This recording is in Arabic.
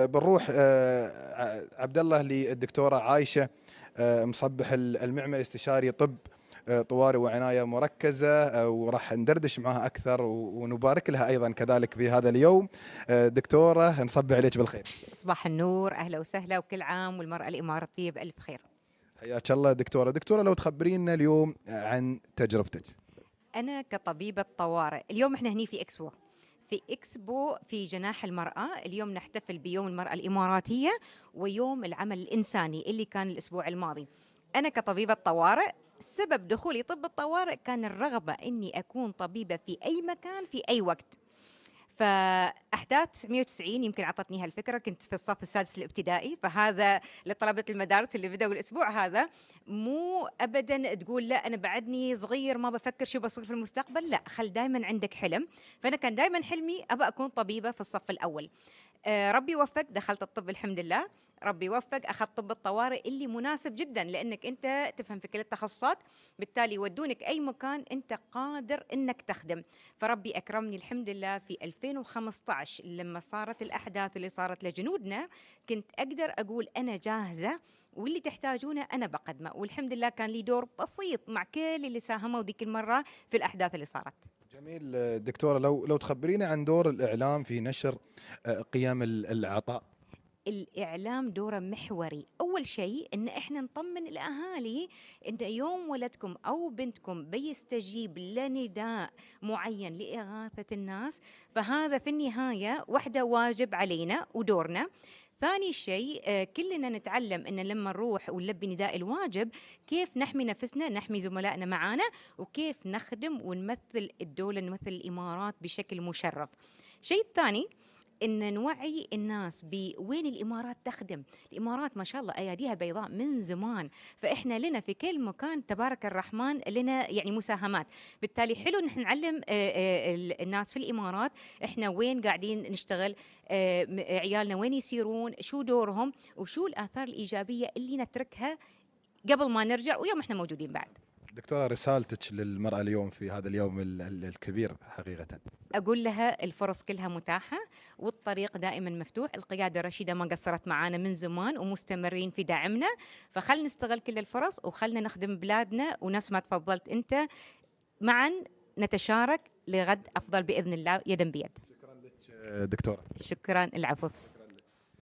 بنروح آه، عبد الله للدكتوره عايشه آه، مصبح المعمل الاستشاري طب آه، طوارئ وعنايه مركزه وراح ندردش معها اكثر ونبارك لها ايضا كذلك بهذا اليوم دكتوره نصبح عليك بالخير صباح النور اهلا وسهلا وكل عام والمراه الاماراتيه بالف خير حياك الله دكتوره دكتوره لو تخبرينا اليوم عن تجربتك انا كطبيبه طوارئ اليوم احنا هني في اكسبو في إكسبو في جناح المرأة اليوم نحتفل بيوم المرأة الإماراتية ويوم العمل الإنساني اللي كان الأسبوع الماضي أنا كطبيبة طوارئ سبب دخولي طب الطوارئ كان الرغبة أني أكون طبيبة في أي مكان في أي وقت فاحداث 190 يمكن اعطتني هالفكره كنت في الصف السادس الابتدائي فهذا لطلبه المدارس اللي بداوا الاسبوع هذا مو ابدا تقول لا انا بعدني صغير ما بفكر شو بصير في المستقبل لا خل دائما عندك حلم فانا كان دائما حلمي ابى اكون طبيبه في الصف الاول آه، ربي وفق دخلت الطب الحمد لله ربي وفق اخذت طب الطوارئ اللي مناسب جدا لانك انت تفهم في كل التخصصات بالتالي يودونك اي مكان انت قادر انك تخدم فربي اكرمني الحمد لله في 2015 لما صارت الاحداث اللي صارت لجنودنا كنت اقدر اقول انا جاهزه واللي تحتاجونه انا بقدمه والحمد لله كان لي دور بسيط مع كل اللي ساهموا ذيك المره في الاحداث اللي صارت جميل دكتوره لو لو تخبرينا عن دور الاعلام في نشر آه، قيم العطاء الاعلام دوره محوري اول شيء ان احنا نطمن الاهالي ان يوم ولدكم او بنتكم بيستجيب لنداء معين لاغاثه الناس فهذا في النهايه وحده واجب علينا ودورنا ثاني شيء آه، كلنا نتعلم ان لما نروح ونلبي نداء الواجب كيف نحمي نفسنا نحمي زملائنا معانا وكيف نخدم ونمثل الدوله نمثل الامارات بشكل مشرف الشيء الثاني ان نوعي الناس بوين الامارات تخدم الامارات ما شاء الله اياديها بيضاء من زمان فاحنا لنا في كل مكان تبارك الرحمن لنا يعني مساهمات بالتالي حلو نحن نعلم آه، آه، الناس في الامارات احنا وين قاعدين نشتغل آه، عيالنا وين يسيرون شو دورهم وشو الاثار الايجابيه اللي نتركها قبل ما نرجع ويوم احنا موجودين بعد دكتورة رسالتك للمرأة اليوم في هذا اليوم الكبير حقيقة أقول لها الفرص كلها متاحة والطريق دائما مفتوح القيادة الرشيدة ما قصرت معانا من زمان ومستمرين في دعمنا فخلنا نستغل كل الفرص وخلنا نخدم بلادنا ونفس ما تفضلت أنت معا نتشارك لغد أفضل بإذن الله يدا بيد شكرا لك دكتورة شكرا العفو